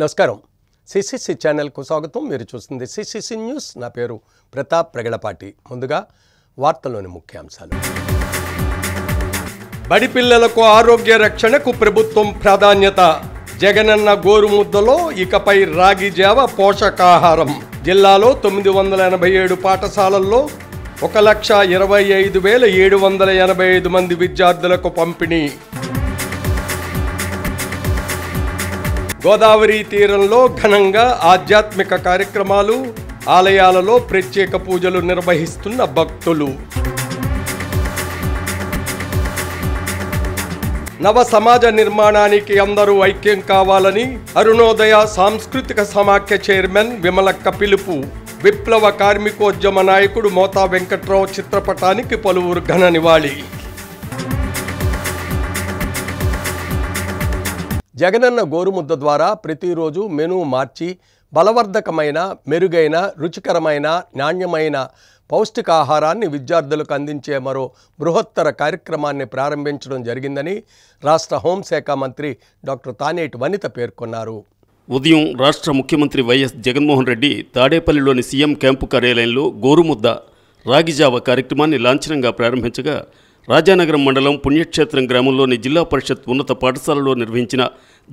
నమస్కారం సిసిసి ఛానల్కు స్వాగతం మీరు చూస్తుంది సిసిసి న్యూస్ నా పేరు ప్రతాప్ ప్రగడపాటి ముందుగా వార్తల్లోని ముఖ్యాంశాలు బడి పిల్లలకు ఆరోగ్య రక్షణకు ప్రభుత్వం ప్రాధాన్యత జగనన్న గోరుముద్దలో ఇకపై రాగి జావ పోషకాహారం జిల్లాలో తొమ్మిది వందల ఎనభై ఏడు పాఠశాలల్లో ఒక లక్ష ఇరవై ఐదు వేల ఏడు వందల ఎనభై ఐదు మంది విద్యార్థులకు పంపిణీ గోదావరి తీరంలో ఘనంగా ఆధ్యాత్మిక కార్యక్రమాలు ఆలయాలలో ప్రత్యేక పూజలు నిర్వహిస్తున్న భక్తులు నవ సమాజ నిర్మాణానికి అందరూ ఐక్యం కావాలని అరుణోదయ సాంస్కృతిక సమాఖ్య చైర్మన్ విమలక్క పిలుపు విప్లవ కార్మికోద్యమ నాయకుడు మోతా వెంకట్రావు చిత్రపటానికి పలువురు ఘన నివాళి జగనన్న గోరుముద్ద ద్వారా ప్రతిరోజు మెనూ మార్చి బలవర్ధకమైన మెరుగైన రుచికరమైన నాణ్యమైన పౌష్టికాహారాన్ని విద్యార్థులకు అందించే మరో బృహత్తర కార్యక్రమాన్ని ప్రారంభించడం జరిగిందని రాష్ట్ర హోంశాఖ మంత్రి డాక్టర్ తానేటి వనిత పేర్కొన్నారు ఉదయం రాష్ట్ర ముఖ్యమంత్రి వైఎస్ జగన్మోహన్ రెడ్డి తాడేపల్లిలోని సీఎం క్యాంపు కార్యాలయంలో గోరుముద్ద రాగిజావ కార్యక్రమాన్ని లాంఛనంగా ప్రారంభించగా రాజానగరం మండలం పుణ్యక్షేత్రం గ్రామంలోని జిల్లా పరిషత్ ఉన్నత పాఠశాలలో నిర్వహించిన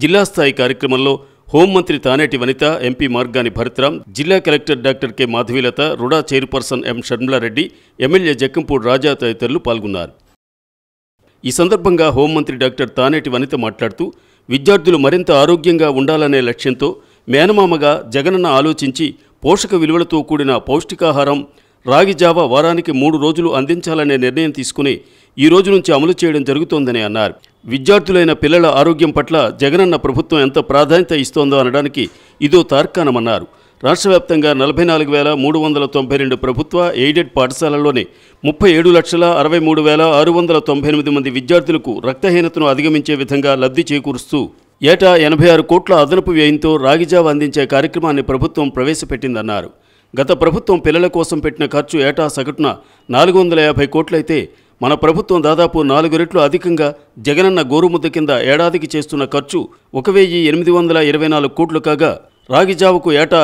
జిల్లా స్థాయి కార్యక్రమంలో హోంమంత్రి తానేటి వనిత ఎంపీ మార్గాని భరత్రాం జిల్లా collector doctor K Madhavilatha RUDA chairperson M Sharmilareddy MLA Jakkampudi Raja తదితరులు పాల్గొన్నారు ఈ సందర్భంగా హోంమంత్రి డాక్టర్ తానేటి వనిత మాట్లాడుతూ విద్యార్థులు మరింత ఆరోగ్యంగా ఉండాలనే లక్ష్యంతో మేనమామగా జగనన్న ఆలోచించి పోషక విలువలతో కూడిన పౌష్టికాహారం రాగి జావ వారానికి మూడు రోజులు అందించాలనే నిర్ణయం తీసుకుని ఈ రోజు నుంచి అమలు చేయడం జరుగుతోందని అన్నారు విద్యార్థులైన పిల్లల ఆరోగ్యం పట్ల జగనన్న ప్రభుత్వం ఎంత ప్రాధాన్యత ఇస్తోందో అనడానికి ఇదో తార్కాణమన్నారు రాష్ట్ర వ్యాప్తంగా నలభై నాలుగు వేల మూడు వందల తొంభై రెండు ప్రభుత్వ ఎయిడెడ్ పాఠశాలల్లోనే ముప్పై ఏడు లక్షల అరవై మూడు వేల ఆరు వందల తొంభై ఎనిమిది మంది విద్యార్థులకు రక్తహీనతను అధిగమించే విధంగా లబ్ధి చేకూరుస్తూ ఏటా ఎనభై ఆరు కోట్ల అదనపు వ్యయంతో రాగిజావ అందించే కార్యక్రమాన్ని ప్రభుత్వం ప్రవేశపెట్టిందన్నారు గత ప్రభుత్వం పిల్లల కోసం పెట్టిన ఖర్చు ఏటా సగటున నాలుగు వందల యాభై కోట్లయితే మన ప్రభుత్వం దాదాపు నాలుగు రెట్లు అధికంగా జగనన్న గోరుముద్ద కింద ఏడాదికి చేస్తున్న ఖర్చు ఒక వెయ్యి ఎనిమిది వందల ఇరవై నాలుగు కోట్లు కాగా రాగిజావుకు ఏటా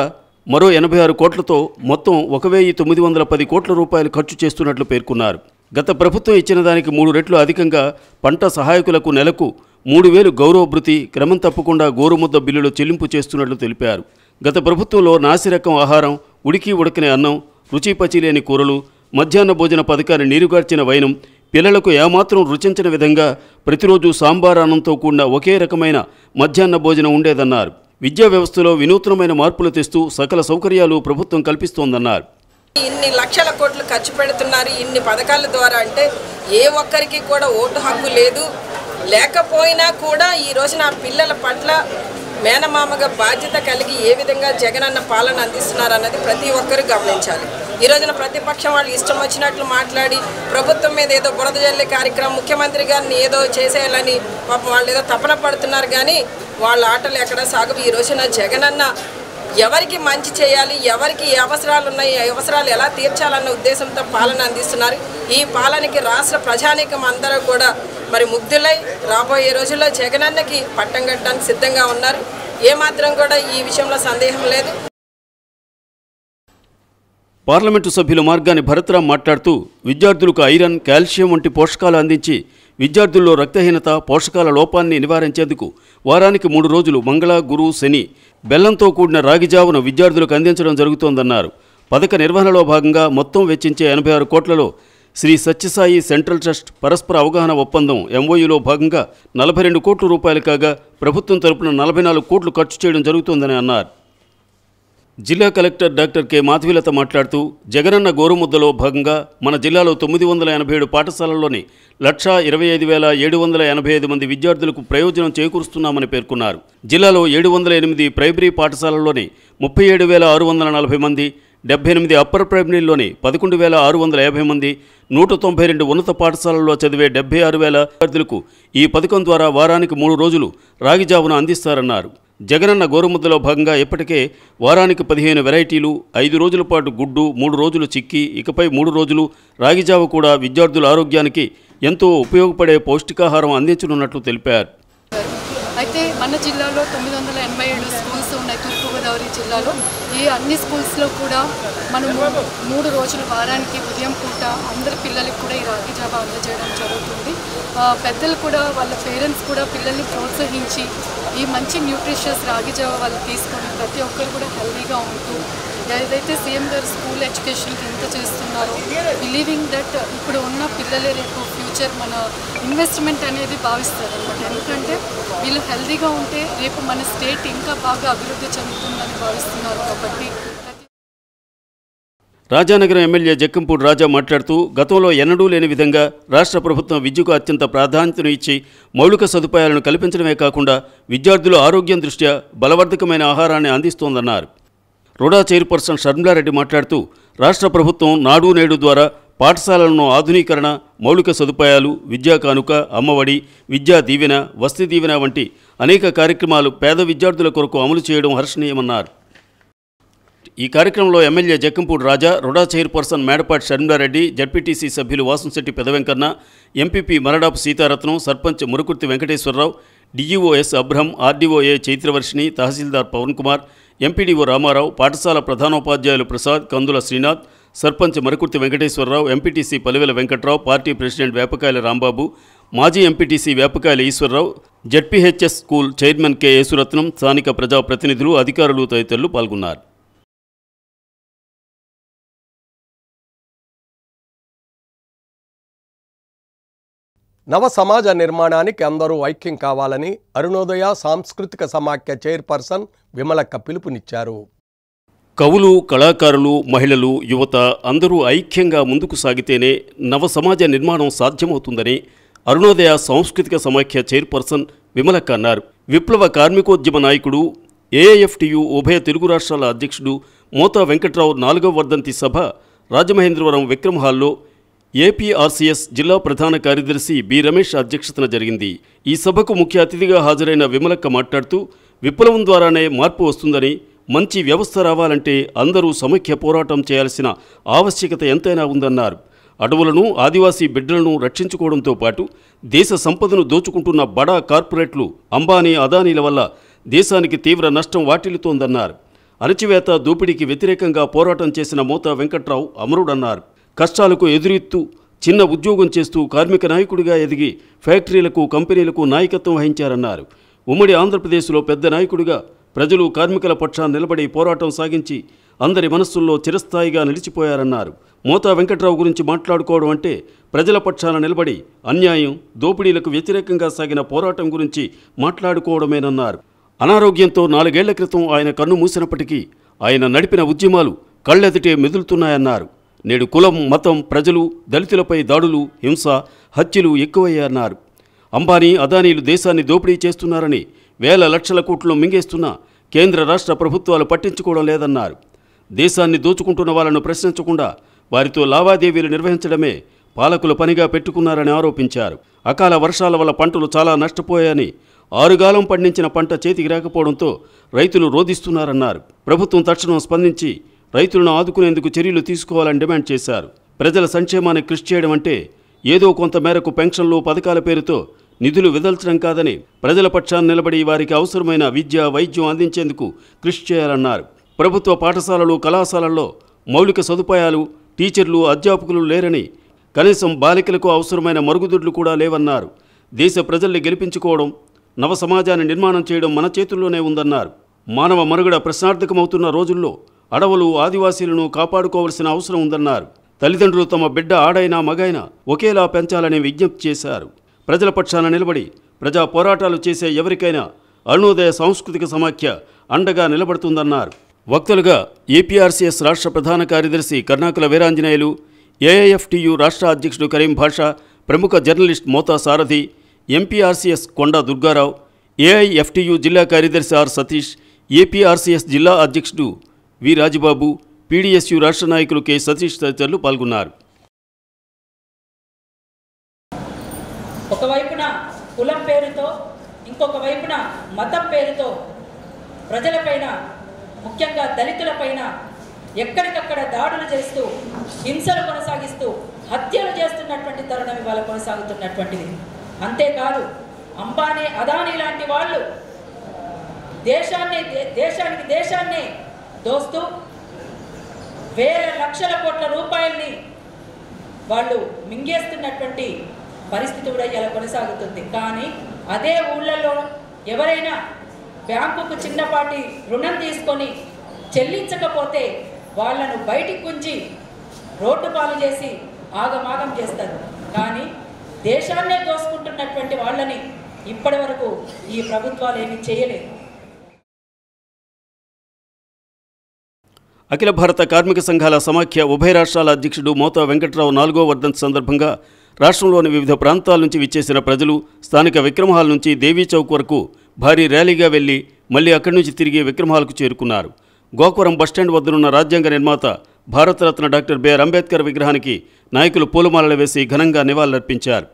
మరో ఎనభై ఆరు కోట్లతో మొత్తం ఒక వెయ్యి తొమ్మిది వందల పది కోట్ల రూపాయలు ఖర్చు చేస్తున్నట్లు పేర్కొన్నారు గత ప్రభుత్వం ఇచ్చిన దానికి మూడు రెట్లు అధికంగా పంట సహాయకులకు నెలకు మూడు వేలు గౌరవ భృతి క్రమం తప్పకుండా గోరుముద్ద బిల్లులు చెల్లింపు చేస్తున్నట్లు తెలిపారు గత ప్రభుత్వంలో నాసిరకం ఆహారం ఉడికి ఉడకని అన్నం రుచిపచి లేని కూరలు మధ్యాహ్న భోజన పథకాన్ని నీరుగార్చిన వైనం పిల్లలకు ఏమాత్రం రుచించిన విధంగా ప్రతిరోజు సాంబార్ అన్నంతో కూడిన ఒకే రకమైన మధ్యాహ్న భోజనం ఉండేదన్నారు విద్యా వ్యవస్థలో వినూత్నమైన మార్పులు తెస్తూ సకల సౌకర్యాలు ప్రభుత్వం కల్పిస్తోందన్నారు ఇన్ని లక్షల కోట్లు ఖర్చు పెడుతున్నారు ఇన్ని పథకాల ద్వారా అంటే ఏ ఒక్కరికి కూడా ఓటు హక్కు లేదు లేకపోయినా కూడా ఈ రోజున పిల్లల పట్ల మేనమామగా బాధ్యత కలిగి ఏ విధంగా జగన్ అన్న పాలన అందిస్తున్నారన్నది ప్రతి ఒక్కరూ గమనించాలి ఈ రోజున ప్రతిపక్షం వాళ్ళు ఇష్టం వచ్చినట్లు మాట్లాడి ప్రభుత్వం మీద ఏదో బురద జల్లే కార్యక్రమం ముఖ్యమంత్రి గారిని ఏదో చేసేయాలని పాపం వాళ్ళు ఏదో తపన పడుతున్నారు కానీ వాళ్ళ ఆటలు ఎక్కడ సాగు ఈ రోజున జగనన్న ఎవరికి మంచి చేయాలి ఎవరికి అవసరాలు ఉన్నాయి అవసరాలు ఎలా తీర్చాలన్న ఉద్దేశంతో పాలన అందిస్తున్నారు ఈ పాలనకి రాష్ట్ర ప్రజానీకం అందరూ కూడా మరి ముగ్ధులై రాబోయే రోజుల్లో జగనన్నకి పట్టం కట్టడానికి సిద్ధంగా ఉన్నారు ఏమాత్రం కూడా ఈ విషయంలో సందేహం లేదు పార్లమెంటు సభ్యుల మార్గాన్ని భరత్రామ్ మాట్లాడుతూ విద్యార్థులకు ఐరన్ కాల్షియం వంటి పోషకాలు అందించి విద్యార్థుల్లో రక్తహీనత పోషకాల లోపాన్ని నివారించేందుకు వారానికి మూడు రోజులు మంగళ గురు శని బెల్లంతో కూడిన రాగిజావును విద్యార్థులకు అందించడం జరుగుతోందన్నారు పథక నిర్వహణలో భాగంగా మొత్తం వెచ్చించే ఎనభై ఆరు కోట్లలో శ్రీ సత్యసాయి సెంట్రల్ ట్రస్ట్ పరస్పర అవగాహన ఒప్పందం ఎంఓయూలో భాగంగా నలభై రెండు కోట్ల రూపాయలు కాగా ప్రభుత్వం తరపున నలభై నాలుగు కోట్లు ఖర్చు చేయడం జరుగుతోందని అన్నారు జిల్లా కలెక్టర్ డాక్టర్ కె మాధవీలత మాట్లాడుతూ జగనన్న గోరుముద్దలో భాగంగా మన జిల్లాలో తొమ్మిది వందల ఎనభై ఏడు పాఠశాలల్లోని లక్షా ఇరవై ఐదు వేల ఏడు వందల ఎనభై ఐదు మంది విద్యార్థులకు ప్రయోజనం చేకూరుస్తున్నామని పేర్కొన్నారు జిల్లాలో ఏడు వందల ఎనిమిది ప్రైమరీ పాఠశాలల్లోని ముప్పై ఏడు వేల ఆరు వందల నలభై మంది డెబ్బై ఎనిమిది అప్పర్ ప్రైమరీలోని పదకొండు వేల ఆరు వందల యాభై మంది నూట తొంభై రెండు ఉన్నత పాఠశాలల్లో చదివే డెబ్బై ఆరు వేల విద్యార్థులకు ఈ పథకం ద్వారా వారానికి మూడు రోజులు రాగిజావును అందిస్తారన్నారు జగనన్న గోరుముద్దలో భాగంగా ఇప్పటికే వారానికి పదిహేను వెరైటీలు ఐదు రోజుల పాటు గుడ్డు మూడు రోజులు చిక్కి ఇకపై మూడు రోజులు రాగిజావ కూడా విద్యార్థుల ఆరోగ్యానికి ఎంతో ఉపయోగపడే పౌష్టికాహారం అందించనున్నట్లు తెలిపారు అయితే మన జిల్లాలో తొమ్మిది వందల ఎనభై ఏడు స్కూల్స్ ఉన్నాయి గోదావరి జిల్లాలో ఈ అన్ని స్కూల్స్లో కూడా మనము మూడు రోజులు వారానికి ఉదయం పూట అందరి పిల్లలకి కూడా ఈ రాఖీ జాబా అందజేయడం జరుగుతుంది పెద్దలు కూడా వాళ్ళ పేరెంట్స్ కూడా పిల్లల్ని ప్రోత్సహించి ఈ మంచి న్యూట్రిషియస్ రాగి వాళ్ళు తీసుకొని ప్రతి ఒక్కరు కూడా హెల్తీగా ఉంటూ ఏదైతే సీఎం గారు స్కూల్ ఎడ్యుకేషన్కి ఎంత చేస్తున్నారో బిలీవింగ్ దట్ ఇప్పుడు ఉన్న పిల్లలే రేపు ఫ్యూచర్ మన ఇన్వెస్ట్మెంట్ అనేది భావిస్తారు అనమాట ఎందుకంటే వీళ్ళు హెల్దీగా ఉంటే రేపు మన స్టేట్ ఇంకా బాగా అభివృద్ధి చెందుతుందని భావిస్తున్నారు కాబట్టి రాజానగరం ఎమ్మెల్యే జక్కంపూడి రాజా మాట్లాడుతూ గతంలో ఎన్నడూ లేని విధంగా రాష్ట్ర ప్రభుత్వం విద్యకు అత్యంత ప్రాధాన్యతను ఇచ్చి మౌలిక సదుపాయాలను కల్పించడమే కాకుండా విద్యార్థులు ఆరోగ్యం దృష్ట్యా బలవర్ధకమైన ఆహారాన్ని అందిస్తోందన్నారు రుడా చైర్పర్సన్ షర్మిలారెడ్డి మాట్లాడుతూ రాష్ట్ర ప్రభుత్వం నాడు నేడు ద్వారా పాఠశాలలను ఆధునీకరణ మౌలిక సదుపాయాలు విద్యా కానుక అమ్మఒడి విద్యా దీవెన వసతి దీవెన వంటి అనేక కార్యక్రమాలు పేద విద్యార్థుల కొరకు అమలు చేయడం హర్షణీయమన్నారు ఈ కార్యక్రమంలో MLA Jakkampudi Raja RUDA chairperson Medapati Sharmilareddy ZPTC సభ్యులు Vasamsetti Pedavenkanna MPP Maradapu Seetharatnam sarpanch Murukurthi Venkateswararao DEOs Abraham RDO A Chaitravarshini tahsildar Pavan Kumar MPDO Ramarao పాఠశాల ప్రధానోపాధ్యాయులు Prasad Kandula Srinath sarpanch Marakurthi Venkateswararao MPTC Palivela Venkatrao party president Vepakayala Rambabu మాజీ MPTC Vepakayala Eswararao ZPHS school chairman K Yesuratnam స్థానిక ప్రజాప్రతినిధులు అధికారులు తదితరులు పాల్గొన్నారు నవ సమాజ నిర్మాణానికి అందరూ ఐక్యం కావాలని అరుణోదయ సాంస్కృతిక సమాఖ్య చైర్పర్సన్ విమలక్క పిలుపునిచ్చారు కవులు కళాకారులు మహిళలు యువత అందరూ ఐక్యంగా ముందుకు సాగితేనే నవ సమాజ నిర్మాణం సాధ్యమవుతుందని అరుణోదయ సాంస్కృతిక సమాఖ్య చైర్పర్సన్ విమలక్క అన్నారు విప్లవ కార్మికోద్యమ నాయకుడు ఏఐఎఫ్టియు ఉభయ తెలుగు రాష్ట్రాల అధ్యక్షుడు మోతా వెంకట్రావు నాలుగవ వర్ధంతి సభ రాజమహేంద్రవరం విక్రమహాల్లో ఏపీఆర్సీఎస్ జిల్లా ప్రధాన కార్యదర్శి బి రమేష్ అధ్యక్షతన జరిగింది ఈ సభకు ముఖ్య అతిథిగా హాజరైన విమలక్క మాట్లాడుతూ విప్లవం ద్వారానే మార్పు వస్తుందని మంచి వ్యవస్థ రావాలంటే అందరూ సమైక్య పోరాటం చేయాల్సిన ఆవశ్యకత ఎంతైనా ఉందన్నారు అడవులను ఆదివాసీ బిడ్డలను రక్షించుకోవడంతో పాటు దేశ సంపదను దోచుకుంటున్న బడా కార్పొరేట్లు అంబానీ అదానీల వల్ల దేశానికి తీవ్ర నష్టం వాటిల్లుతోందన్నారు అణచివేత దోపిడీకి వ్యతిరేకంగా పోరాటం చేసిన మోతా వెంకట్రావు అమరుడన్నారు కష్టాలకు ఎదురెత్తూ చిన్న ఉద్యోగం చేస్తూ కార్మిక నాయకుడిగా ఎదిగి ఫ్యాక్టరీలకు కంపెనీలకు నాయకత్వం వహించారన్నారు ఉమ్మడి ఆంధ్రప్రదేశ్లో పెద్ద నాయకుడిగా ప్రజలు కార్మికుల పక్షాన్ని నిలబడి పోరాటం సాగించి అందరి మనస్సుల్లో చిరస్థాయిగా నిలిచిపోయారన్నారు మోతా వెంకట్రావు గురించి మాట్లాడుకోవడం అంటే ప్రజల పక్షాన నిలబడి అన్యాయం దోపిడీలకు వ్యతిరేకంగా సాగిన పోరాటం గురించి మాట్లాడుకోవడమేనన్నారు అనారోగ్యంతో నాలుగేళ్ల క్రితం ఆయన కన్ను మూసినప్పటికీ ఆయన నడిపిన ఉద్యమాలు కళ్ళెదుటే మెదులుతున్నాయన్నారు నేడు కులం మతం ప్రజలు దళితులపై దాడులు హింస హత్యలు ఎక్కువయ్యన్నారు అంబానీ అదానీలు దేశాన్ని దోపిడీ చేస్తున్నారని వేల లక్షల కోట్లు మింగేస్తున్న కేంద్ర రాష్ట్ర ప్రభుత్వాలు పట్టించుకోవడం లేదన్నారు దేశాన్ని దోచుకుంటున్న వాళ్ళను ప్రశ్నించకుండా వారితో లావాదేవీలు నిర్వహించడమే పాలకుల పనిగా పెట్టుకున్నారని ఆరోపించారు అకాల వర్షాల వల్ల పంటలు చాలా నష్టపోయాయని ఆరుగాలం పండించిన పంట చేతికి రాకపోవడంతో రైతులు రోధిస్తున్నారన్నారు ప్రభుత్వం తక్షణం స్పందించి రైతులను ఆదుకునేందుకు చర్యలు తీసుకోవాలని డిమాండ్ చేశారు ప్రజల సంక్షేమాన్ని కృషి చేయడం అంటే ఏదో కొంత మేరకు పెన్షన్లు పథకాల పేరుతో నిధులు విదల్చడం కాదని ప్రజల పక్షాన్ని నిలబడి వారికి అవసరమైన విద్య వైద్యం అందించేందుకు కృషి చేయాలన్నారు ప్రభుత్వ పాఠశాలలు కళాశాలల్లో మౌలిక సదుపాయాలు టీచర్లు అధ్యాపకులు లేరని కనీసం బాలికలకు అవసరమైన మరుగుదొడ్లు కూడా లేవన్నారు దేశ ప్రజల్ని గెలిపించుకోవడం నవ సమాజాన్ని నిర్మాణం చేయడం మన చేతుల్లోనే ఉందన్నారు మానవ మరుగడ ప్రశ్నార్థకమవుతున్న రోజుల్లో అడవులు ఆదివాసీలను కాపాడుకోవాల్సిన అవసరం ఉందన్నారు తల్లిదండ్రులు తమ బిడ్డ ఆడైనా మగైనా ఒకేలా పెంచాలని విజ్ఞప్తి చేశారు ప్రజల పక్షాన నిలబడి ప్రజా పోరాటాలు చేసే ఎవరికైనా అరుణోదయ సాంస్కృతిక సమాఖ్య అండగా నిలబడుతుందన్నారు వక్తలుగా ఏపీఆర్సీఎస్ రాష్ట్ర ప్రధాన కార్యదర్శి కర్ణాకుల వీరాంజనేయులు ఏఐఎఫ్టియు రాష్ట్ర అధ్యక్షుడు కరీం భాషా ప్రముఖ journalist Mota Sarathi MPRCS Konda Durgarao AIFTU జిల్లా కార్యదర్శి ఆర్ సతీష్ ఏపీఆర్సీఎస్ జిల్లా అధ్యక్షుడు వి రాజుబాబు పీడీఎస్యు రాష్ట్ర నాయకులు కె సతీష్ తదితరులు పాల్గొన్నారు ఒకవైపున కులం పేరుతో ఇంకొక వైపున మతం పేరుతో ప్రజలపైన ముఖ్యంగా దళితులపైన ఎక్కడికక్కడ దాడులు చేస్తూ హింసలు కొనసాగిస్తూ హత్యలు చేస్తున్నటువంటి తరుణం ఇవాళ కొనసాగుతున్నటువంటిది అంతేకాదు అంబానీ అదానీ లాంటి వాళ్ళు దేశాన్ని దేశానికి దేశాన్ని దోస్తు వేల లక్షల కోట్ల రూపాయల్ని వాళ్ళు మింగేస్తున్నటువంటి పరిస్థితి కూడా ఇలా కొనసాగుతుంది కానీ అదే ఊళ్ళల్లో ఎవరైనా బ్యాంకుకు చిన్నపాటి రుణం తీసుకొని చెల్లించకపోతే వాళ్ళను బయటికి ఉంచి రోడ్డు పాలు చేసి ఆగమాగం చేస్తారు కానీ దేశాన్నే దోసుకుంటున్నటువంటి వాళ్ళని ఇప్పటి వరకు ఈ ప్రభుత్వాలు ఏమీ చేయలేదు అఖిల భారత కార్మిక సంఘాల సమాఖ్య ఉభయ రాష్ట్రాల అధ్యక్షుడు మోతా వెంకట్రావు నాలుగో వర్ధంతి సందర్భంగా రాష్ట్రంలోని వివిధ ప్రాంతాల నుంచి విచ్చేసిన ప్రజలు స్థానిక విక్రమహాల్ నుంచి దేవీ చౌక్ వరకు భారీ ర్యాలీగా వెళ్లి మళ్లీ అక్కడి నుంచి తిరిగి విక్రమహాల్కు చేరుకున్నారు గోకురం బస్టాండ్ వద్దనున్న రాజ్యాంగ నిర్మాత భారతరత్న డాక్టర్ బిఆర్ అంబేద్కర్ విగ్రహానికి నాయకులు పూలమాలలు వేసి ఘనంగా నివాళులర్పించారు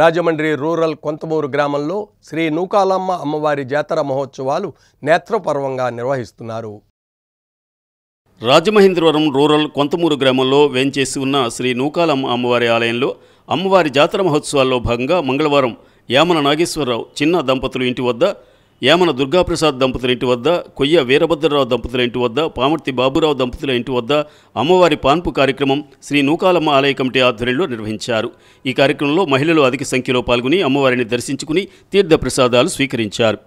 రాజమండ్రి రూరల్ కొంతమూరు గ్రామంలో శ్రీ నూకాలమ్మ అమ్మవారి జాతర మహోత్సవాలు నేత్రపర్వంగా నిర్వహిస్తున్నారు రాజమహేంద్రవరం రూరల్ కొంతమూరు గ్రామంలో వేంచేసి ఉన్న శ్రీ నూకాలమ్మ అమ్మవారి ఆలయంలో అమ్మవారి జాతర మహోత్సవాల్లో భాగంగా మంగళవారం యామన నాగేశ్వరరావు చిన్న దంపతులు ఇంటి వద్ద యామన దుర్గాప్రసాద్ దంపతుల ఇంటి వద్ద కొయ్య వీరభద్రరావు దంపతుల ఇంటి వద్ద పామర్తి బాబురావు దంపతుల ఇంటి వద్ద అమ్మవారి పాన్పు కార్యక్రమం శ్రీ నూకాలమ్మ ఆలయ కమిటీ ఆధ్వర్యంలో నిర్వహించారు ఈ కార్యక్రమంలో మహిళలు అధిక సంఖ్యలో పాల్గొని అమ్మవారిని దర్శించుకుని తీర్థప్రసాదాలు స్వీకరించారు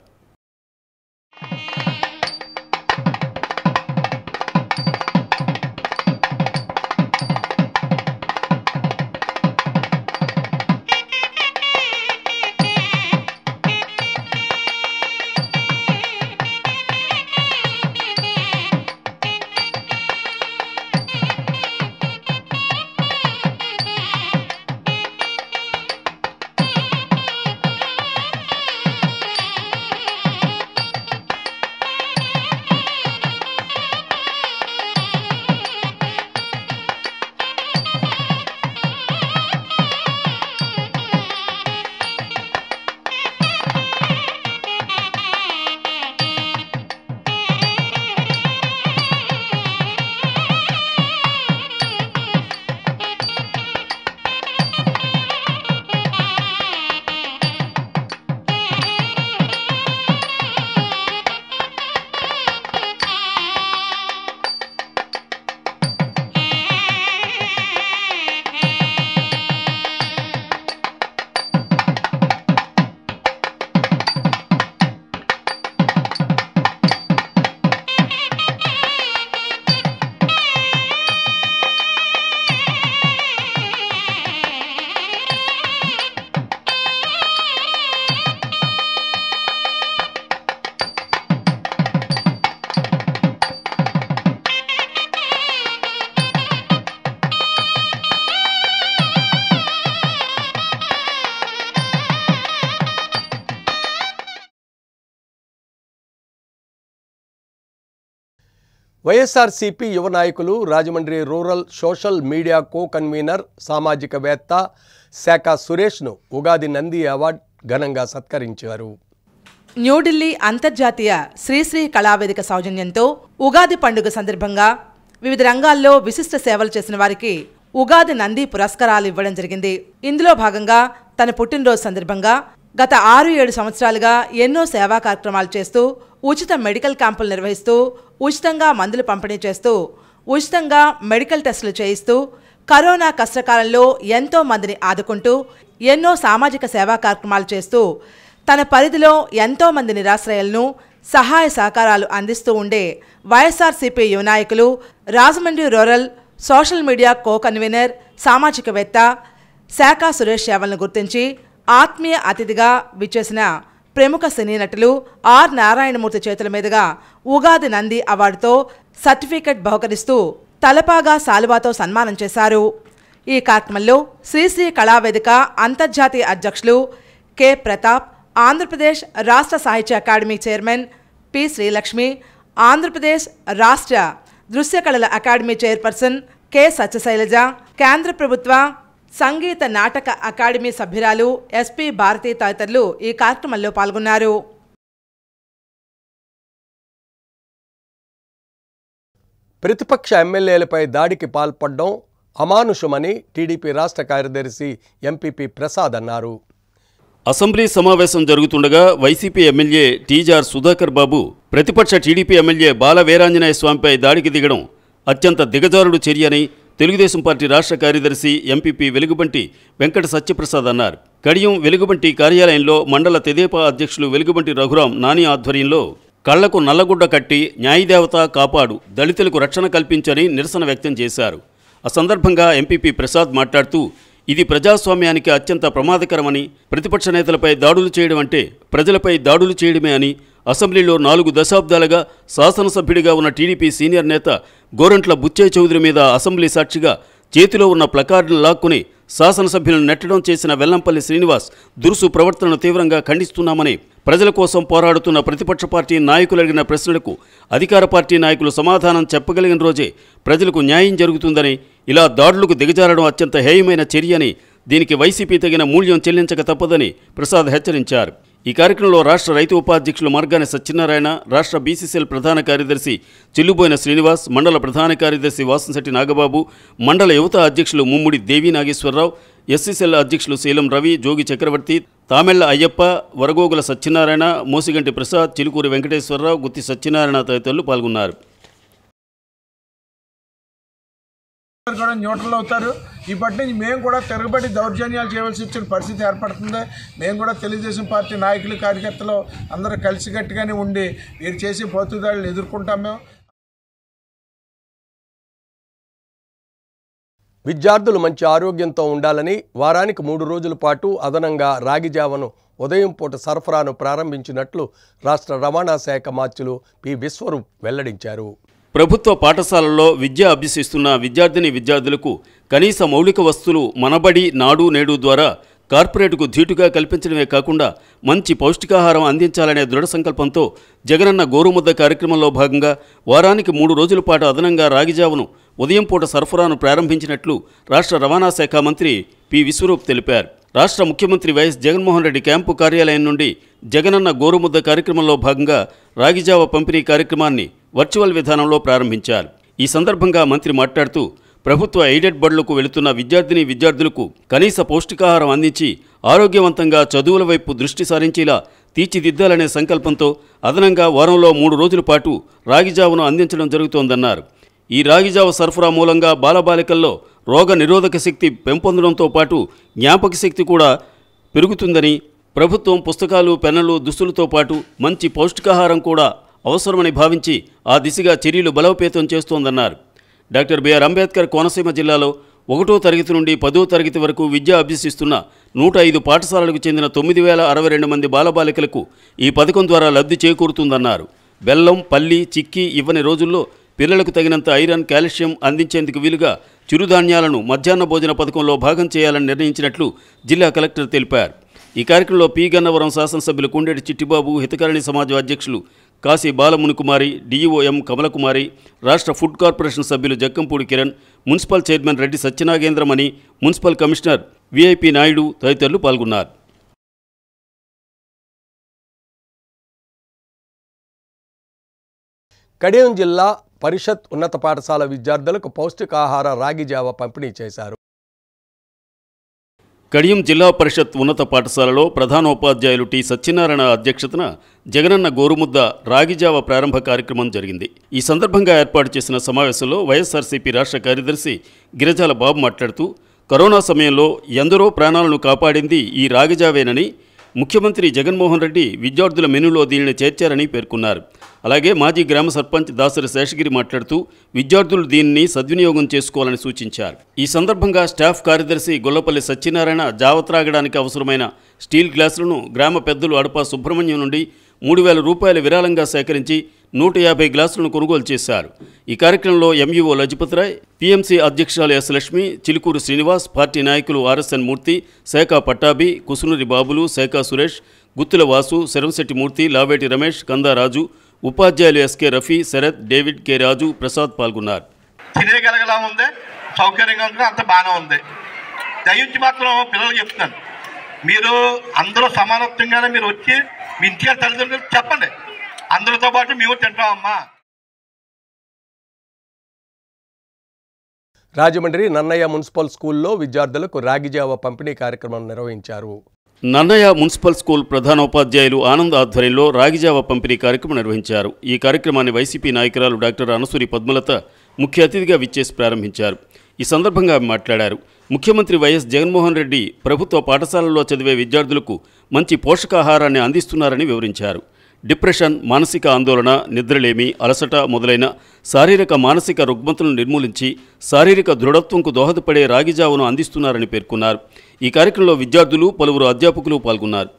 వైఎస్ఆర్సీపీ యువ నాయకులు Rajahmundry rural social media co convener సామాజికవేత్త శాఖ సురేష్ను ఉగాది నంది అవార్డ్ ఘనంగా సత్కరించారు న్యూఢిల్లీ అంతర్జాతీయ శ్రీశ్రీ కళావేదిక సౌజన్యంతో ఉగాది పండుగ సందర్భంగా వివిధ రంగాల్లో విశిష్ట సేవలు చేసిన వారికి ఉగాది నంది పురస్కారాలు ఇవ్వడం జరిగింది ఇందులో భాగంగా తన పుట్టినరోజు సందర్భంగా గత ఆరు ఏడు సంవత్సరాలుగా ఎన్నో సేవా కార్యక్రమాలు చేస్తూ ఉచిత మెడికల్ క్యాంపులు నిర్వహిస్తూ ఉచితంగా మందులు పంపిణీ చేస్తూ ఉచితంగా మెడికల్ టెస్టులు చేయిస్తూ కరోనా కష్టకాలంలో ఎంతో మందిని ఆదుకుంటూ ఎన్నో సామాజిక సేవా కార్యక్రమాలు చేస్తూ తన పరిధిలో ఎంతో మంది నిరాశ్రయాలను సహాయ సహకారాలు అందిస్తూ ఉండే వైఎస్ఆర్సీపీ యువ నాయకులు Rajahmundry rural social media co convener సామాజికవేత్త శాఖ సురేష్ యావల్ను గుర్తించి ఆత్మీయ అతిథిగా విచ్చేసిన ప్రముఖ సినీ నటులు ఆర్ నారాయణమూర్తి చేతుల మీదుగా ఉగాది నంది అవార్డుతో సర్టిఫికెట్ బహుకరిస్తూ తలపాగా శాలువాతో సన్మానం చేశారు ఈ కార్యక్రమంలో శ్రీశ్రీ కళావేదిక అంతర్జాతీయ అధ్యక్షులు కె ప్రతాప్ ఆంధ్రప్రదేశ్ రాష్ట్ర సాహిత్య academy chairman P Srilakshmi Andhra Pradesh రాష్ట్ర దృశ్యకళల అకాడమీ చైర్పర్సన్ కె సత్యశైలజ కేంద్ర ప్రభుత్వ సంగీత నాటక అకాడమీ సభ్యురాలు ఎస్పి భారతి తదితరులు ఈ కార్యక్రమంలో పాల్గొన్నారు ప్రతిపక్ష ఎమ్మెల్యేలపై దాడికి పాల్పడడం అమానుషమని టీడీపీ రాష్ట్ర కార్యదర్శి ఎంపీపీ ప్రసాద్ అన్నారు అసెంబ్లీ సమావేశం జరుగుతుండగా YCP MLA TJR Sudhakar Babu ప్రతిపక్ష టీడీపీ ఎమ్మెల్యే బాల వీరాంజనేయ స్వామిపై దాడికి దిగడం అత్యంత దిగజారుడు చర్యని తెలుగుదేశం పార్టీ రాష్ట్ర కార్యదర్శి ఎంపీపీ వెలుగుబంటి వెంకట సత్యప్రసాద్ అన్నారు కడియం వెలుగుబంటి కార్యాలయంలో మండల తెదేపా అధ్యక్షులు వెలుగుబంటి రఘురాం నాని ఆధ్వర్యంలో కళ్లకు నల్లగుడ్డ కట్టి న్యాయదేవత కాపాడు దళితులకు రక్షణ కల్పించని నిరసన వ్యక్తం చేశారు ఆ సందర్భంగా ఎంపీపీ ప్రసాద్ మాట్లాడుతూ ఇది ప్రజాస్వామ్యానికి అత్యంత ప్రమాదకరమని ప్రతిపక్ష నేతలపై దాడులు చేయడం అంటే ప్రజలపై దాడులు చేయడమే అని అసెంబ్లీలో నాలుగు దశాబ్దాలుగా శాసనసభ్యుడిగా ఉన్న టీడీపీ సీనియర్ నేత గోరంట్ల బుచ్చయ్య చౌదరి మీద అసెంబ్లీ సాక్షిగా చేతిలో ఉన్న ప్లకార్డును లాక్కుని శాసనసభ్యులను నెట్టడం చేసిన వెల్లంపల్లి శ్రీనివాస్ దురుసు ప్రవర్తనను తీవ్రంగా ఖండిస్తున్నామని ప్రజల కోసం పోరాడుతున్న ప్రతిపక్ష పార్టీ నాయకులు అడిగిన ప్రశ్నలకు అధికార పార్టీ నాయకులు సమాధానం చెప్పగలిగిన రోజే ప్రజలకు న్యాయం జరుగుతుందని ఇలా దాడులకు దిగజారడం అత్యంత హేయమైన అని దీనికి వైసీపీ తగిన మూల్యం చెల్లించక తప్పదని ప్రసాద్ హెచ్చరించారు ఈ కార్యక్రమంలో రాష్ట్ర రైతు ఉపాధ్యక్షులు మార్గాని సత్యనారాయణ రాష్ట్ర బీసీసీఎల్ ప్రధాన కార్యదర్శి చిల్లుబోయిన శ్రీనివాస్ మండల ప్రధాన కార్యదర్శి వాసంశెట్టి నాగబాబు మండల యువత అధ్యక్షులు ముమ్ముడి దేవి నాగేశ్వరరావు ఎస్సీసీఎల్ అధ్యక్షులు శీలం రవి జోగి చక్రవర్తి తామెళ్ల అయ్యప్ప వరగోగుల సత్యనారాయణ మోసిగంటి ప్రసాద్ చిలుకూరి వెంకటేశ్వరరావు గుత్తి సత్యనారాయణ తదితరులు పాల్గొన్నారు ఇప్పటి నుంచి మేము కూడా తిరగబడి దౌర్జన్యాలు చేయవలసి వచ్చిన పరిస్థితి ఏర్పడుతుంది మేము కూడా తెలుగుదేశం పార్టీ నాయకులు కార్యకర్తలు అందరూ కలిసికట్టుగానే ఉండి వీరు చేసే పోతుదాడులను ఎదుర్కొంటాం మేము విద్యార్థులు మంచి ఆరోగ్యంతో ఉండాలని వారానికి మూడు రోజుల పాటు అదనంగా రాగిజావను ఉదయం పూట సరఫరాను ప్రారంభించినట్లు రాష్ట్ర రవాణా శాఖ మార్చులు పి విశ్వరూప్ వెల్లడించారు ప్రభుత్వ పాఠశాలల్లో విద్య అభ్యసిస్తున్న విద్యార్థిని విద్యార్థులకు కనీస మౌలిక వస్తువులు మనబడి నాడు నేడు ద్వారా కార్పొరేట్కు ధీటుగా కల్పించడమే కాకుండా మంచి పౌష్టికాహారం అందించాలనే దృఢ సంకల్పంతో జగనన్న గోరుముద్ద కార్యక్రమంలో భాగంగా వారానికి మూడు రోజుల పాటు అదనంగా రాగిజావను ఉదయం పూట సరఫరాను ప్రారంభించినట్లు రాష్ట్ర రవాణా శాఖ మంత్రి పి విశ్వరూప్ తెలిపారు రాష్ట్ర ముఖ్యమంత్రి వైఎస్ జగన్మోహన్ రెడ్డి క్యాంపు కార్యాలయం నుండి జగనన్న గోరుముద్ద కార్యక్రమంలో భాగంగా రాగిజావ పంపిణీ కార్యక్రమాన్ని వర్చువల్ విధానంలో ప్రారంభించారు ఈ సందర్భంగా మంత్రి మాట్లాడుతూ ప్రభుత్వ ఎయిడెడ్ బడులకు వెళుతున్న విద్యార్థిని విద్యార్థులకు కనీస పౌష్టికాహారం అందించి ఆరోగ్యవంతంగా చదువుల వైపు దృష్టి సారించేలా తీర్చిదిద్దాలనే సంకల్పంతో అదనంగా వారంలో మూడు రోజుల పాటు రాగిజావను అందించడం జరుగుతోందన్నారు ఈ రాగిజావ సరఫరా మూలంగా బాలబాలికల్లో రోగ నిరోధక శక్తి పెంపొందడంతో పాటు జ్ఞాపక శక్తి కూడా పెరుగుతుందని ప్రభుత్వం పుస్తకాలు పెన్నులు దుస్తులతో పాటు మంచి పౌష్టికాహారం కూడా అవసరమని భావించి ఆ దిశగా చర్యలు బలోపేతం చేస్తోందన్నారు డాక్టర్ బిఆర్ అంబేద్కర్ కోనసీమ జిల్లాలో ఒకటో తరగతి నుండి పదో తరగతి వరకు విద్య అభ్యసిస్తున్న నూట ఐదు పాఠశాలలకు చెందిన తొమ్మిది వేల అరవై రెండు మంది బాలబాలికలకు ఈ పథకం ద్వారా లబ్ధి చేకూరుతుందన్నారు బెల్లం పల్లి చిక్కి ఇవ్వని రోజుల్లో పిల్లలకు తగినంత ఐరన్ కాల్షియం అందించేందుకు వీలుగా చిరుధాన్యాలను మధ్యాహ్న భోజన పథకంలో భాగం చేయాలని నిర్ణయించినట్లు జిల్లా కలెక్టర్ తెలిపారు ఈ కార్యక్రమంలో పి గన్నవరం శాసనసభ్యులు కొండేటి చిట్టిబాబు హితకారిణి సమాజం అధ్యక్షులు కాశీ బాలమునుకుమారి డీఈఓఎం కమలకుమారి రాష్ట్ర ఫుడ్ కార్పొరేషన్ సభ్యులు Jakkampudi Kiran municipal chairman Reddy Satyanagendramani municipal commissioner VIP Naidu తదితరులు పాల్గొన్నారు కడియం జిల్లా పరిషత్ ఉన్నత పాఠశాల విద్యార్థులకు పౌష్టికాహార రాగి జావ పంపిణీ చేశారు కడియం జిల్లా పరిషత్ ఉన్నత పాఠశాలలో ప్రధానోపాధ్యాయులు టి సత్యనారాయణ అధ్యక్షతన జగనన్న గోరుముద్ద రాగిజావ ప్రారంభ కార్యక్రమం జరిగింది ఈ సందర్భంగా ఏర్పాటు చేసిన సమావేశంలో వైఎస్ఆర్సీపీ రాష్ట్ర కార్యదర్శి గిరిజాల బాబు మాట్లాడుతూ కరోనా సమయంలో ఎందరో ప్రాణాలను కాపాడింది ఈ రాగిజావేనని ముఖ్యమంత్రి జగన్మోహన్ రెడ్డి విద్యార్థుల మెనూలో దీనిని చేర్చారని పేర్కొన్నారు అలాగే మాజీ గ్రామ సర్పంచ్ దాసరి శేషగిరి మాట్లాడుతూ విద్యార్థులు దీనిని సద్వినియోగం చేసుకోవాలని సూచించారు ఈ సందర్భంగా స్టాఫ్ కార్యదర్శి గొల్లపల్లి సత్యనారాయణ జావ త్రాగడానికి అవసరమైన స్టీల్ గ్లాసులను గ్రామ పెద్దలు అడప సుబ్రహ్మణ్యం నుండి మూడు వేల రూపాయల విరాళంగా సేకరించి నూట యాభై గ్లాసులను కొనుగోలు చేశారు ఈ కార్యక్రమంలో ఎంఈఓ లజపతిరాయ్ పీఎంసీ అధ్యక్షురాలు ఎస్ లక్ష్మి చిలుకూరు శ్రీనివాస్ పార్టీ నాయకులు ఆర్ఎస్ఎన్ మూర్తి శాఖ పట్టాభి కుసునూరి బాబులు శాఖ సురేష్ గుత్తుల వాసు శరంశెట్టి మూర్తి లావేటి రమేష్ కందారాజు ఉపాధ్యాయులు SK Rafi Sarath David K Raju Prasad పాల్గొన్నారు అంత ఉంది చెప్తాను మీరు అందరూ సమానత్వంగానే మీరు వచ్చి మీ ఇంటికి తల్లిదండ్రులు చెప్పండి అందరితో పాటు మేము తింటామమ్మా రాజమండ్రి నన్నయ్య మున్సిపల్ స్కూల్లో విద్యార్థులకు రాగిజావ పంపిణీ కార్యక్రమం నిర్వహించారు నన్నయ్య మున్సిపల్ స్కూల్ ప్రధానోపాధ్యాయులు ఆనంద్ ఆధ్వర్యంలో రాగిజావ పంపిణీ కార్యక్రమం నిర్వహించారు ఈ కార్యక్రమాన్ని వైసీపీ నాయకురాలు డాక్టర్ అనసూరి పద్మలత ముఖ్య అతిథిగా విచ్చేసి ప్రారంభించారు ఈ సందర్భంగా మాట్లాడారు ముఖ్యమంత్రి వైఎస్ జగన్మోహన్ రెడ్డి ప్రభుత్వ పాఠశాలల్లో చదివే విద్యార్థులకు మంచి పోషకాహారాన్ని అందిస్తున్నారని వివరించారు డిప్రెషన్ మానసిక ఆందోళన నిద్రలేమి అలసట మొదలైన శారీరక మానసిక రుగ్మతులను నిర్మూలించి శారీరక దృఢత్వంకు దోహదపడే రాగిజావును అందిస్తున్నారని పేర్కొన్నారు ఈ కార్యక్రమంలో విద్యార్థులు పలువురు అధ్యాపకులు పాల్గొన్నారు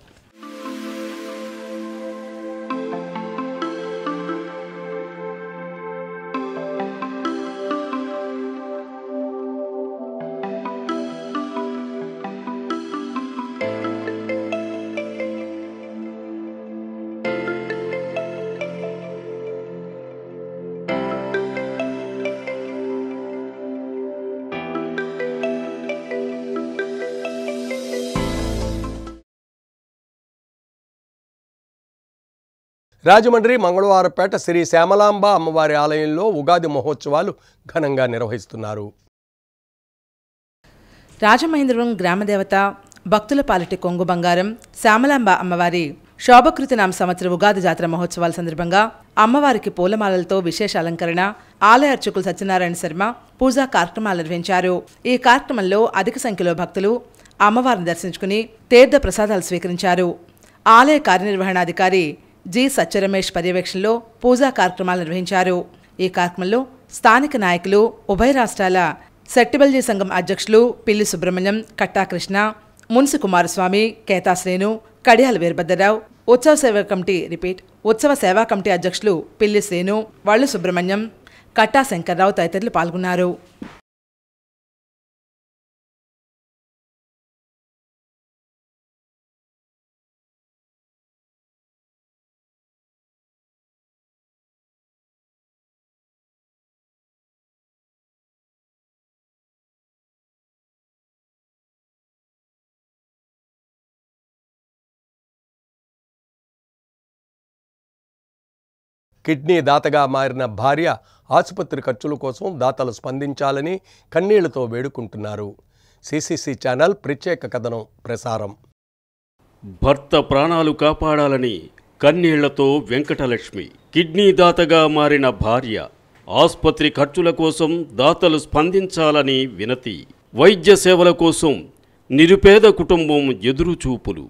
రాజమండ్రి మంగళవారపేట శ్రీ శ్యామలాంబ అమ్మవారి ఆలయంలో ఉగాది మహోత్సవాలు ఘనంగా నిర్వహిస్తున్నారు రాజమహేంద్రవరం గ్రామదేవత భక్తుల పాలిటి కొంగు బంగారం శ్యామలాంబ అమ్మవారి శోభకృతి నామ సంవత్సర ఉగాది జాతర మహోత్సవాల సందర్భంగా అమ్మవారికి పూలమాలలతో విశేష అలంకరణ ఆలయ అర్చకులు సత్యనారాయణ శర్మ పూజా కార్యక్రమాలు నిర్వహించారు ఈ కార్యక్రమంలో అధిక సంఖ్యలో భక్తులు అమ్మవారిని దర్శించుకుని తీర్థ ప్రసాదాలు స్వీకరించారు ఆలయ కార్యనిర్వహణాధికారి జి సత్యరమేష్ పర్యవేక్షణలో పూజా కార్యక్రమాలు నిర్వహించారు ఈ కార్యక్రమంలో స్థానిక నాయకులు ఉభయ రాష్ట్రాల సెట్టిబల్జీ సంఘం అధ్యక్షులు పిల్లి సుబ్రహ్మణ్యం కట్టాకృష్ణ మున్సి కుమారస్వామి కేతాశ్రేణు కడియాల వీరభద్రరావు ఉత్సవ సేవా కమిటీ రిపీట్ ఉత్సవ సేవా కమిటీ అధ్యక్షులు పిల్లి శ్రేణు వాళ్ళు సుబ్రహ్మణ్యం కట్టా శంకర్రావు తదితరులు పాల్గొన్నారు కిడ్నీ దాతగా మారిన భార్య ఆసుపత్రి ఖర్చుల కోసం దాతలు స్పందించాలని కన్నీళ్లతో వేడుకుంటున్నారు సిసిసి ఛానల్ ప్రత్యేక కథనం ప్రసారం భర్త ప్రాణాలు కాపాడాలని కన్నీళ్లతో వెంకటలక్ష్మి కిడ్నీ దాతగా మారిన భార్య ఆసుపత్రి ఖర్చుల కోసం దాతలు స్పందించాలని వినతి వైద్య సేవల కోసం నిరుపేద కుటుంబం ఎదురుచూపులు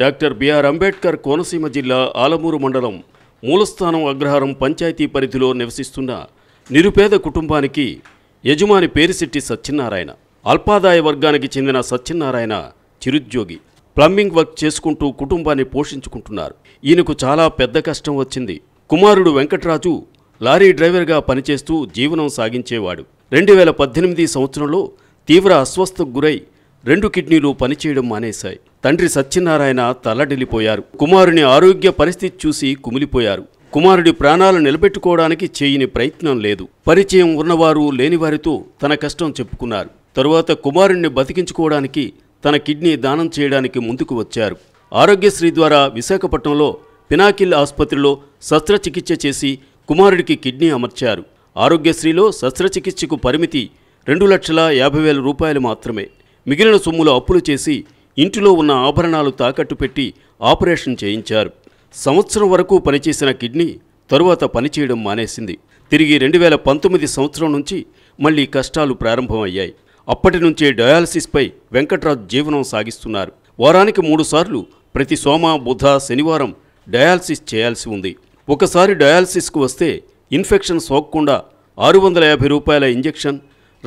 డాక్టర్ బిఆర్ అంబేద్కర్ కోనసీమ జిల్లా ఆలమూరు మండలం మూలస్థానం అగ్రహారం పంచాయతీ పరిధిలో నివసిస్తున్న నిరుపేద కుటుంబానికి యజమాని పేరిశెట్టి సత్యనారాయణ అల్పాదాయ వర్గానికి చెందిన సత్యనారాయణ చిరుద్యోగి ప్లంబింగ్ వర్క్ చేసుకుంటూ కుటుంబాన్ని పోషించుకుంటున్నారు ఈయనకు చాలా పెద్ద కష్టం వచ్చింది కుమారుడు వెంకట్రాజు లారీ డ్రైవర్గా పనిచేస్తూ జీవనం సాగించేవాడు రెండు వేల పద్దెనిమిది సంవత్సరంలో తీవ్ర అస్వస్థకు గురై రెండు కిడ్నీలు పనిచేయడం మానేశాయి తండ్రి సత్యనారాయణ తల్లడిల్లిపోయారు కుమారుని ఆరోగ్య పరిస్థితి చూసి కుమిలిపోయారు కుమారుడి ప్రాణాలు నిలబెట్టుకోవడానికి చేయని ప్రయత్నం లేదు పరిచయం ఉన్నవారు లేనివారితో తన కష్టం చెప్పుకున్నారు తరువాత కుమారుణ్ణి బతికించుకోవడానికి తన కిడ్నీ దానం చేయడానికి ముందుకు వచ్చారు ఆరోగ్యశ్రీ ద్వారా విశాఖపట్నంలో పినాకిల్ ఆసుపత్రిలో శస్త్రచికిత్స చేసి కుమారుడికి కిడ్నీ అమర్చారు ఆరోగ్యశ్రీలో శస్త్రచికిత్సకు పరిమితి రెండు లక్షల యాభై వేల రూపాయలు మాత్రమే మిగిలిన సొమ్ములు అప్పులు చేసి ఇంటిలో ఉన్న ఆభరణాలు తాకట్టు పెట్టి ఆపరేషన్ చేయించారు సంవత్సరం వరకు పనిచేసిన కిడ్నీ తరువాత పనిచేయడం మానేసింది తిరిగి రెండు వేల పంతొమ్మిది సంవత్సరం నుంచి మళ్లీ కష్టాలు ప్రారంభమయ్యాయి అప్పటి నుంచే డయాలసిస్పై వెంకట్రాజ్ జీవనం సాగిస్తున్నారు వారానికి మూడుసార్లు ప్రతి సోమ బుధ శనివారం డయాలసిస్ చేయాల్సి ఉంది ఒకసారి డయాలసిస్కు వస్తే ఇన్ఫెక్షన్ సోకకుండా ఆరు వందల యాభై రూపాయల ఇంజెక్షన్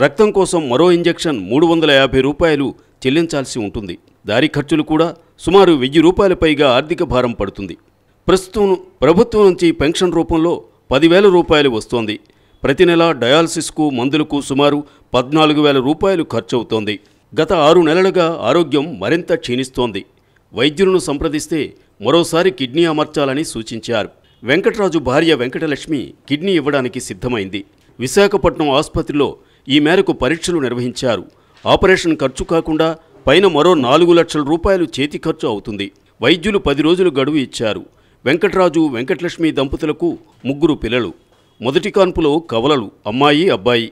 రక్తం కోసం మరో ఇంజెక్షన్ మూడు వందల యాభై రూపాయలు చెల్లించాల్సి ఉంటుంది దారి ఖర్చులు కూడా సుమారు వెయ్యి రూపాయల పైగా ఆర్థిక భారం పడుతుంది ప్రస్తుతం ప్రభుత్వం నుంచి పెన్షన్ రూపంలో పదివేల రూపాయలు వస్తోంది ప్రతి నెల డయాలసిస్కు మందులకు సుమారు పద్నాలుగు వేల రూపాయలు ఖర్చవుతోంది గత ఆరు నెలలుగా ఆరోగ్యం మరింత క్షీణిస్తోంది వైద్యులను సంప్రదిస్తే మరోసారి కిడ్నీ అమర్చాలని సూచించారు వెంకటరాజు భార్య వెంకటలక్ష్మి కిడ్నీ ఇవ్వడానికి సిద్ధమైంది విశాఖపట్నం ఆసుపత్రిలో ఈ మేరకు పరీక్షలు నిర్వహించారు ఆపరేషన్ ఖర్చు కాకుండా పైన మరో నాలుగు లక్షల రూపాయలు చేతి ఖర్చు అవుతుంది వైద్యులు పది రోజులు గడువు ఇచ్చారు వెంకట్రాజు వెంకటలక్ష్మి దంపతులకు ముగ్గురు పిల్లలు మొదటి కాన్పులో కవలలు అమ్మాయి అబ్బాయి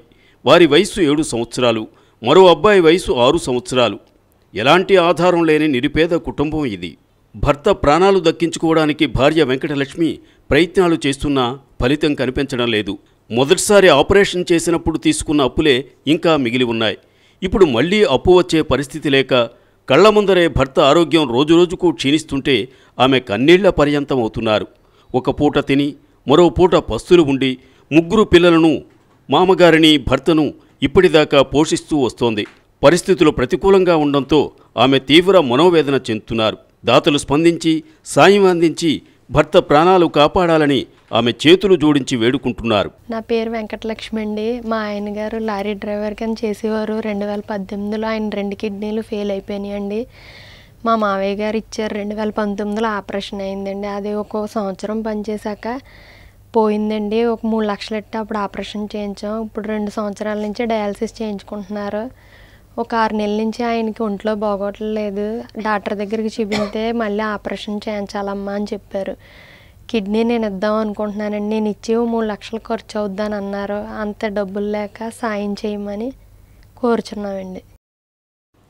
వారి వయస్సు ఏడు సంవత్సరాలు మరో అబ్బాయి వయసు ఆరు సంవత్సరాలు ఎలాంటి ఆధారం లేని నిరుపేద కుటుంబం ఇది భర్త ప్రాణాలు దక్కించుకోవడానికి భార్య వెంకటలక్ష్మి ప్రయత్నాలు చేస్తున్నా ఫలితం కనిపించడం లేదు మొదటిసారి ఆపరేషన్ చేసినప్పుడు తీసుకున్న అప్పులే ఇంకా మిగిలి ఉన్నాయి ఇప్పుడు మళ్లీ అప్పు వచ్చే పరిస్థితి లేక కళ్ల ముందరే భర్త ఆరోగ్యం రోజురోజుకు క్షీణిస్తుంటే ఆమె కన్నీళ్ల పర్యంతం అవుతున్నారు ఒక పూట తిని మరో పూట పస్తులు ఉండి ముగ్గురు పిల్లలను మామగారిని భర్తను ఇప్పటిదాకా పోషిస్తూ వస్తోంది పరిస్థితులు ప్రతికూలంగా ఉండంతో ఆమె తీవ్ర మనోవేదన చెందుతున్నారు దాతలు స్పందించి సాయం అందించి భర్త ప్రాణాలు కాపాడాలని ఆమె చేతులు జోడించి వేడుకుంటున్నారు నా పేరు వెంకటలక్ష్మి అండి మా ఆయన గారు లారీ డ్రైవర్ కానీ చేసేవారు రెండు వేల పద్దెనిమిదిలో ఆయన రెండు కిడ్నీలు ఫెయిల్ అయిపోయినాయండి మా మావయ్య గారు ఇచ్చారు రెండు వేల పంతొమ్మిదిలో ఆపరేషన్ అయిందండి అది ఒక సంవత్సరం పనిచేశాక పోయిందండి ఒక మూడు లక్షలు ఎట్టి అప్పుడు ఆపరేషన్ చేయించాం ఇప్పుడు రెండు సంవత్సరాల నుంచి డయాలసిస్ చేయించుకుంటున్నారు ఒక ఆరు నెలల నుంచి ఆయనకి ఒంట్లో బాగోట్లేదు డాక్టర్ దగ్గరికి చూపితే మళ్ళీ ఆపరేషన్ చేయించాలమ్మా అని చెప్పారు కిడ్నీ నేను ఇద్దాం అనుకుంటున్నానండి నేను ఇచ్చి మూడు లక్షలు ఖర్చు అవుద్దాని అన్నారు అంత డబ్బులు లేక సాయం చేయమని కోరుచున్నామండి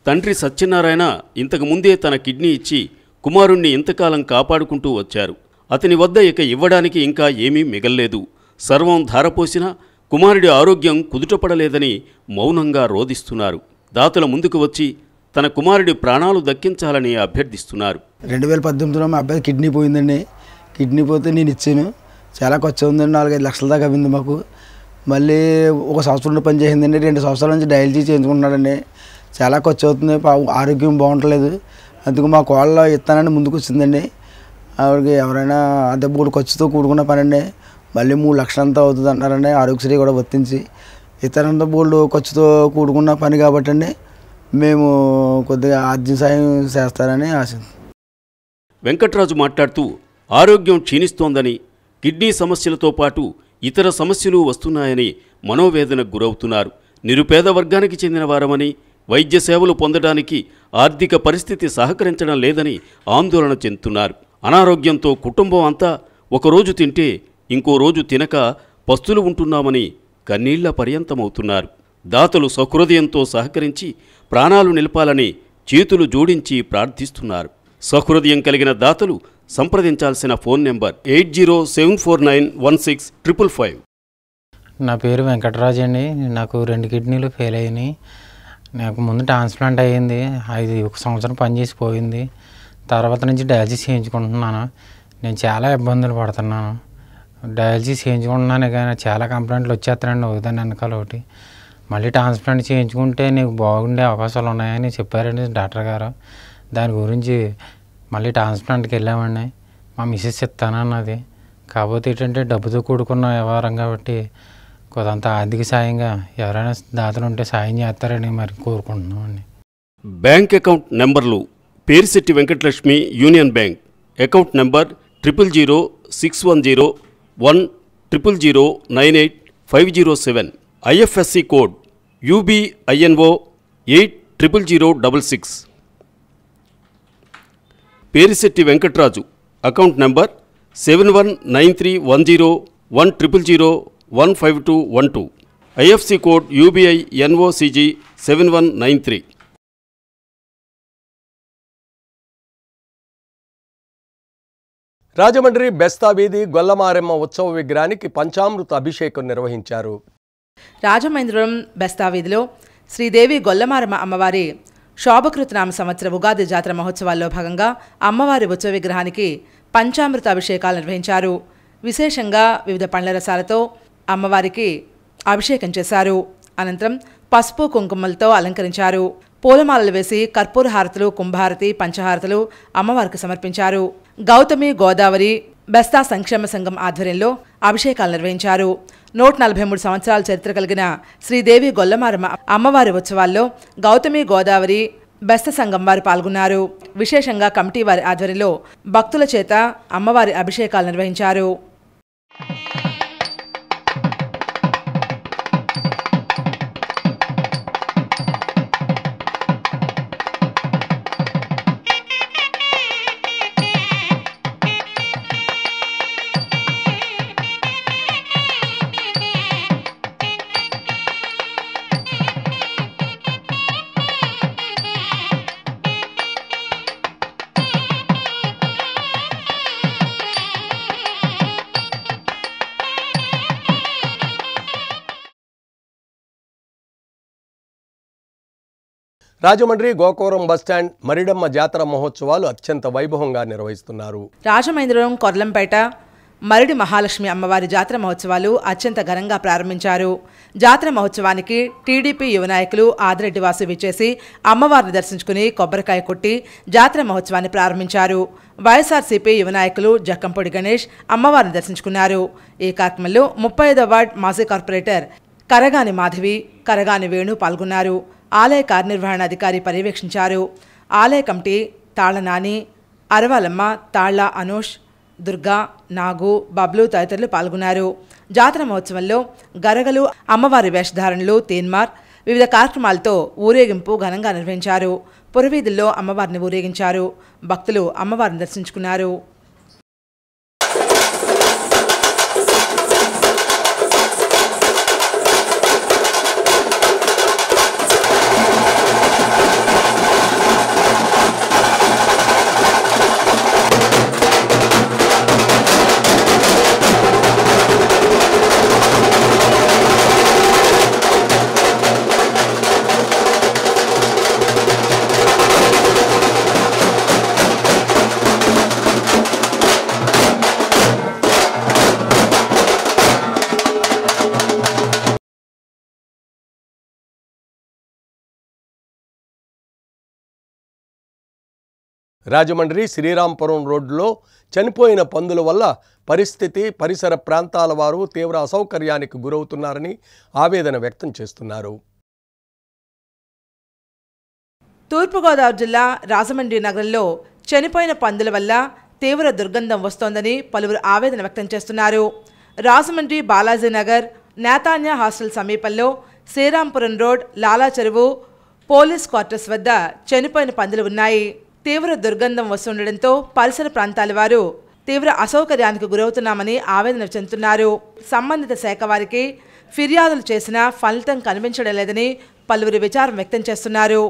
తండ్రి సత్యనారాయణ ఇంతకుముందే తన కిడ్నీ ఇచ్చి కుమారుణ్ణి ఇంతకాలం కాపాడుకుంటూ వచ్చారు అతని వద్ద ఇక ఇవ్వడానికి ఇంకా ఏమీ మిగల్లేదు సర్వం ధారపోసినా కుమారుడి ఆరోగ్యం కుదుటపడలేదని మౌనంగా రోధిస్తున్నారు దాతల ముందుకు వచ్చి తన కుమారుడి ప్రాణాలు దక్కించాలని అభ్యర్థిస్తున్నారు రెండు వేల పద్దెనిమిదిలో మా అబ్బాయి కిడ్నీ పోయిందండి కిడ్నీ పోతే నేను ఇచ్చాను చాలా ఖర్చు ఉందండి నాలుగైదు లక్షల దాకా అయింది మాకు మళ్ళీ ఒక సంవత్సరం పని చేసిందండి రెండు సంవత్సరాల నుంచి డయాలజీ చేయించుకుంటున్నాడండి చాలా ఖర్చు అవుతుంది ఆరోగ్యం బాగుంటలేదు అందుకు మా కోళ్ళ ఇస్తానని ముందుకు వచ్చిందండి ఆవిడకి ఎవరైనా అదే మూడు ఖర్చుతో కూడుకున్న పనండి మళ్ళీ మూడు లక్షలంతా అవుతుంది అంటారండి ఆరోగ్యశ్రీ కూడా వర్తించి ఇతరంత బోర్డు ఖర్చుతో కూడుకున్న పని కాబట్టి అండి మేము కొద్దిగా ఆర్థిక సాయం చేస్తారని ఆశ వెంకట్రాజు మాట్లాడుతూ ఆరోగ్యం క్షీణిస్తోందని కిడ్నీ సమస్యలతో పాటు ఇతర సమస్యలు వస్తున్నాయని మనోవేదనకు గురవుతున్నారు నిరుపేద వర్గానికి చెందిన వారమని వైద్య సేవలు పొందడానికి ఆర్థిక పరిస్థితి సహకరించడం లేదని ఆందోళన చెందుతున్నారు అనారోగ్యంతో కుటుంబం అంతా ఒకరోజు తింటే ఇంకో రోజు తినక పస్తులు ఉంటున్నామని కన్నీళ్ల పర్యంతమవుతున్నారు దాతలు సహృదయంతో సహకరించి ప్రాణాలు నిలపాలని చేతులు జోడించి ప్రార్థిస్తున్నారు సహృదయం కలిగిన దాతలు సంప్రదించాల్సిన phone number eight zero seven four nine one six triple five నా పేరు వెంకటరాజు అండి నాకు రెండు కిడ్నీలు ఫెయిల్ అయినాయి నాకు ముందు ట్రాన్స్ప్లాంట్ అయ్యింది ఐదు ఒక సంవత్సరం పనిచేసి పోయింది తర్వాత నుంచి డయాలసిస్ చేయించుకుంటున్నాను నేను చాలా ఇబ్బందులు పడుతున్నాను డయాలసిస్ చేయించుకుంటున్నాను కానీ చాలా కంప్లైంట్లు వచ్చేస్తానండి ఒకదాని వెనకాల ఒకటి మళ్ళీ ట్రాన్స్ప్లాంట్ చేయించుకుంటే నీకు బాగుండే అవకాశాలు ఉన్నాయని చెప్పారండి డాక్టర్ గారు దాని గురించి మళ్ళీ ట్రాన్స్ప్లాంట్కి వెళ్ళామండి మా మిసెస్ ఇస్తానన్నది కాకపోతే ఏంటంటే డబ్బుతో కూడుకున్న వ్యవహారం కాబట్టి కొంత ఆర్థిక సాయంగా ఎవరైనా దాతలు ఉంటే సాయం చేస్తారని మరి కోరుకుంటున్నామండి బ్యాంక్ అకౌంట్ నెంబర్లు Perusetti Venkatalakshmi union bank account number triple zero six one zero one triple zero nine eight five zero seven IFSC code UBINO eight triple zero double six Perisetti Venkatraju account number seven one nine three one zero one triple zero one five two one two IFC code UBI NOCG seven one nine three Rajahmundry Bestaveedhi Gollamaremma ఉత్సవ విగ్రహానికి పంచామృత అభిషేకం నిర్వహించారు రాజమేంద్రం బెస్తావీధిలో శ్రీదేవి గొల్లమారమ్మ అమ్మవారి శోభకృతనామ సంవత్సర ఉగాది జాతర మహోత్సవాల్లో భాగంగా అమ్మవారి ఉత్సవ విగ్రహానికి పంచామృత అభిషేకాలు నిర్వహించారు విశేషంగా వివిధ పండ్ల రసాలతో అమ్మవారికి అభిషేకం చేశారు అనంతరం పసుపు కుంకుమలతో అలంకరించారు పూలమాలలు వేసి కర్పూర హారతులు కుంభారతి పంచహారతులు అమ్మవారికి సమర్పించారు గౌతమి గోదావరి బెస్తా సంక్షేమ సంఘం ఆధ్వర్యంలో అభిషేకాలు నిర్వహించారు నూట నలభై మూడు సంవత్సరాల చరిత్ర కలిగిన శ్రీదేవి గొల్లమారమ్మ అమ్మవారి ఉత్సవాల్లో గౌతమి గోదావరి బెస్త సంఘం వారు పాల్గొన్నారు విశేషంగా కమిటీ వారి ఆధ్వర్యంలో భక్తుల చేత అమ్మవారి అభిషేకాలు నిర్వహించారు రాజమండ్రి గోకవరం బస్టాండ్ మరిడమ్మ జాతర మహోత్సవాలు అత్యంత వైభవంగా నిర్వహిస్తున్నారు రాజమేంద్రం కొర్లంపేట మరిడి మహాలక్ష్మి అమ్మవారి జాతర మహోత్సవాలు అత్యంత ఘనంగా ప్రారంభించారు జాతర మహోత్సవానికి టీడీపీ యువ నాయకులు ఆదిరెడ్డి వాసు విచ్చేసి అమ్మవారిని దర్శించుకుని కొబ్బరికాయ కొట్టి జాతర మహోత్సవాన్ని ప్రారంభించారు వైఎస్ఆర్సీపీ యువ నాయకులు జక్కంపొడి గణేష్ అమ్మవారిని దర్శించుకున్నారు ఈ కార్యక్రమంలో ముప్పై ఐదో వార్డ్ మాజీ కార్పొరేటర్ కరగాని మాధవి కరగాని వేణు పాల్గొన్నారు ఆలయ కార్యనిర్వహణాధికారి పర్యవేక్షించారు ఆలయ కమిటీ తాళనాని అరవాలమ్మ తాళ్ల అనూష్ దుర్గా నాగు బబ్లు తదితరులు పాల్గొన్నారు జాతర మహోత్సవంలో గరగలు అమ్మవారి వేషధారణలు తీన్మార్ వివిధ కార్యక్రమాలతో ఊరేగింపు ఘనంగా నిర్వహించారు పురవీధుల్లో అమ్మవారిని ఊరేగించారు భక్తులు అమ్మవారిని దర్శించుకున్నారు రాజమండ్రి శ్రీరాంపురం రోడ్డులో చనిపోయిన పందుల వల్ల పరిస్థితి పరిసర ప్రాంతాల వారు తీవ్ర అసౌకర్యానికి గురవుతున్నారని ఆవేదన వ్యక్తం చేస్తున్నారు తూర్పుగోదావరి జిల్లా రాజమండ్రి నగరంలో చనిపోయిన పందుల వల్ల తీవ్ర దుర్గంధం వస్తోందని పలువురు ఆవేదన వ్యక్తం చేస్తున్నారు రాజమండ్రి బాలాజీనగర్ నేతాన్య హాస్టల్ సమీపంలో శ్రీరాంపురం రోడ్ లాలా చెరువు పోలీస్ క్వార్టర్స్ వద్ద చనిపోయిన పందులు ఉన్నాయి తీవ్ర దుర్గంధం వస్తుండడంతో పరిసర ప్రాంతాల వారు తీవ్ర అసౌకర్యానికి గురవుతున్నామని ఆవేదన చెందుతున్నారు సంబంధిత శాఖ వారికి ఫిర్యాదులు చేసినా ఫలితం కనిపించడం లేదని పలువురు విచారం వ్యక్తం చేస్తున్నారు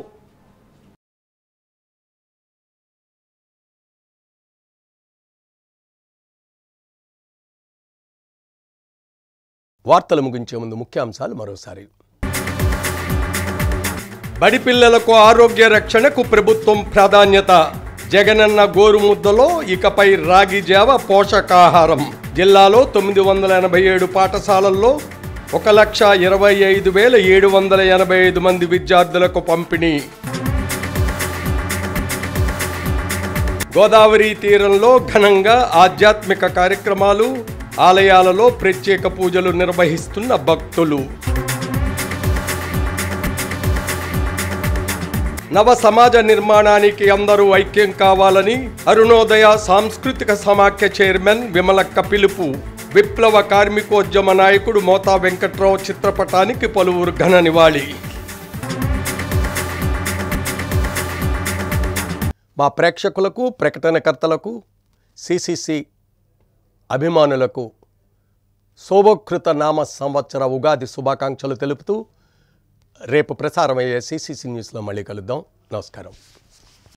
వార్తలు ముగించే ముందు ముఖ్యాంశాలు మరోసారి బడి పిల్లలకు ఆరోగ్య రక్షణకు ప్రభుత్వం ప్రాధాన్యత జగనన్న గోరుముద్దలో ఇకపై రాగి జావ పోషకాహారం జిల్లాలో తొమ్మిది వందల ఎనభై ఏడు పాఠశాలల్లో ఒక లక్ష ఇరవై ఐదు వేల ఏడు వందల ఎనభై ఐదు మంది విద్యార్థులకు పంపిణీ గోదావరి తీరంలో ఘనంగా ఆధ్యాత్మిక కార్యక్రమాలు ఆలయాలలో ప్రత్యేక పూజలు నిర్వహిస్తున్న భక్తులు నవ సమాజ నిర్మాణానికి అందరూ ఐక్యం కావాలని అరుణోదయ సాంస్కృతిక సమాఖ్య చైర్మన్ విమలక్క పిలుపు విప్లవ కార్మికోద్యమ నాయకుడు మోతా వెంకట్రావు చిత్రపటానికి పలువురు ఘన నివాళి మా ప్రేక్షకులకు ప్రకటనకర్తలకు సిసిసి అభిమానులకు శోభోకృత నామ సంవత్సర ఉగాది శుభాకాంక్షలు తెలుపుతూ రేపు ప్రసారమయ్యే సిసిసి న్యూస్లో మళ్ళీ కలుద్దాం నమస్కారం